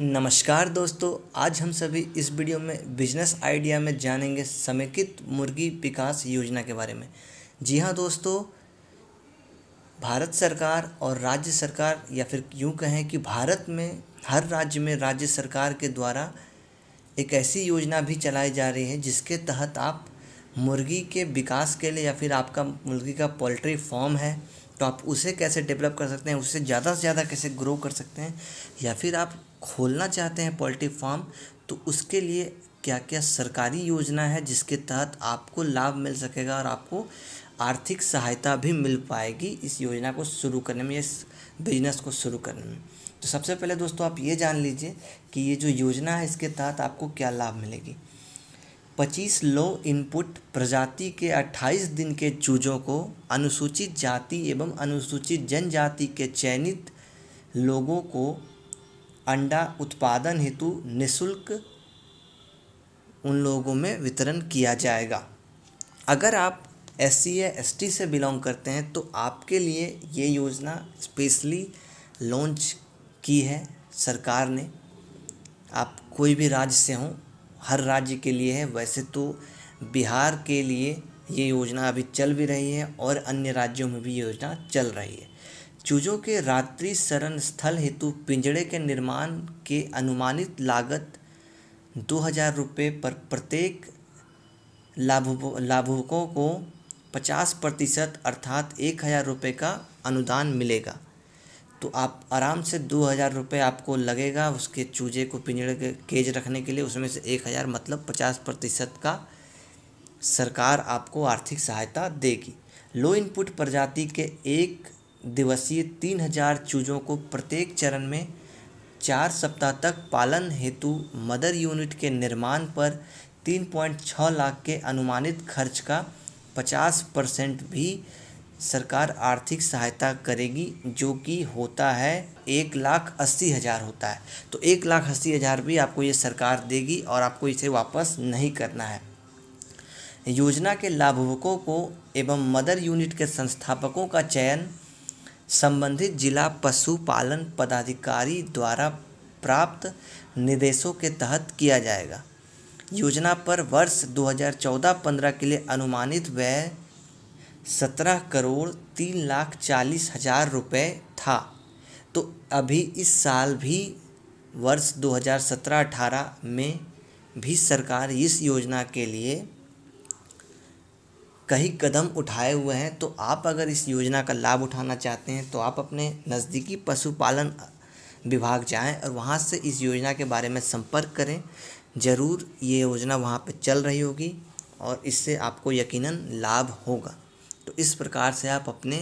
नमस्कार दोस्तों आज हम सभी इस वीडियो में बिजनेस आइडिया में जानेंगे समेकित मुर्गी विकास योजना के बारे में जी हाँ दोस्तों भारत सरकार और राज्य सरकार या फिर यूँ कहें कि भारत में हर राज्य में राज्य सरकार के द्वारा एक ऐसी योजना भी चलाई जा रही है जिसके तहत आप मुर्गी के विकास के लिए या फिर आपका मुर्गी का पोल्ट्री फॉर्म है तो आप उसे कैसे डेवलप कर सकते हैं उससे ज़्यादा से ज़्यादा कैसे ग्रो कर सकते हैं या फिर आप खोलना चाहते हैं पोल्ट्री फार्म तो उसके लिए क्या क्या सरकारी योजना है जिसके तहत आपको लाभ मिल सकेगा और आपको आर्थिक सहायता भी मिल पाएगी इस योजना को शुरू करने में इस बिजनेस को शुरू करने में तो सबसे पहले दोस्तों आप ये जान लीजिए कि ये जो योजना है इसके तहत आपको क्या लाभ मिलेगी 25 लो इनपुट प्रजाति के 28 दिन के चूजों को अनुसूचित जाति एवं अनुसूचित जनजाति के चयनित लोगों को अंडा उत्पादन हेतु निशुल्क उन लोगों में वितरण किया जाएगा अगर आप एस सी एस टी से बिलोंग करते हैं तो आपके लिए ये योजना स्पेशली लॉन्च की है सरकार ने आप कोई भी राज्य से हों हर राज्य के लिए है वैसे तो बिहार के लिए ये योजना अभी चल भी रही है और अन्य राज्यों में भी ये योजना चल रही है चूजों के रात्रि शरण स्थल हेतु पिंजड़े के निर्माण के अनुमानित लागत दो हज़ार रुपये पर प्रत्येक लाभ लाभुकों को पचास प्रतिशत अर्थात एक हज़ार रुपये का अनुदान मिलेगा तो आप आराम से दो हज़ार रुपये आपको लगेगा उसके चूजे को पिंजड़े के केज रखने के लिए उसमें से एक हज़ार मतलब पचास प्रतिशत का सरकार आपको आर्थिक सहायता देगी लो इनपुट प्रजाति के एक दिवसीय तीन हजार चूजों को प्रत्येक चरण में चार सप्ताह तक पालन हेतु मदर यूनिट के निर्माण पर तीन पॉइंट छः लाख के अनुमानित खर्च का पचास परसेंट भी सरकार आर्थिक सहायता करेगी जो कि होता है एक लाख अस्सी हज़ार होता है तो एक लाख अस्सी हज़ार भी आपको ये सरकार देगी और आपको इसे वापस नहीं करना है योजना के लाभुकों को एवं मदर यूनिट के संस्थापकों का चयन संबंधित जिला पशुपालन पदाधिकारी द्वारा प्राप्त निर्देशों के तहत किया जाएगा योजना पर वर्ष 2014-15 के लिए अनुमानित व्यय सत्रह करोड़ तीन लाख चालीस हज़ार रुपये था तो अभी इस साल भी वर्ष 2017-18 में भी सरकार इस योजना के लिए कई कदम उठाए हुए हैं तो आप अगर इस योजना का लाभ उठाना चाहते हैं तो आप अपने नज़दीकी पशुपालन विभाग जाएं और वहाँ से इस योजना के बारे में संपर्क करें ज़रूर ये योजना वहाँ पर चल रही होगी और इससे आपको यकीनन लाभ होगा तो इस प्रकार से आप अपने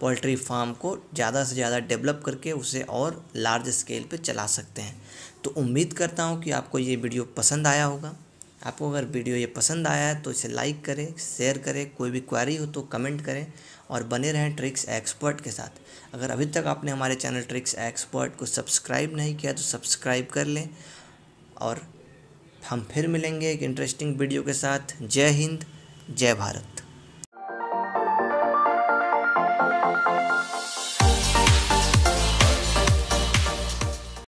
पोल्ट्री फार्म को ज़्यादा से ज़्यादा डेवलप करके उसे और लार्ज स्केल पे चला सकते हैं तो उम्मीद करता हूँ कि आपको ये वीडियो पसंद आया होगा आपको अगर वीडियो ये पसंद आया है तो इसे लाइक करें शेयर करें कोई भी क्वारी हो तो कमेंट करें और बने रहें ट्रिक्स एक्सपर्ट के साथ अगर अभी तक आपने हमारे चैनल ट्रिक्स एक्सपर्ट को सब्सक्राइब नहीं किया तो सब्सक्राइब कर लें और हम फिर मिलेंगे एक इंटरेस्टिंग वीडियो के साथ जय हिंद जय भारत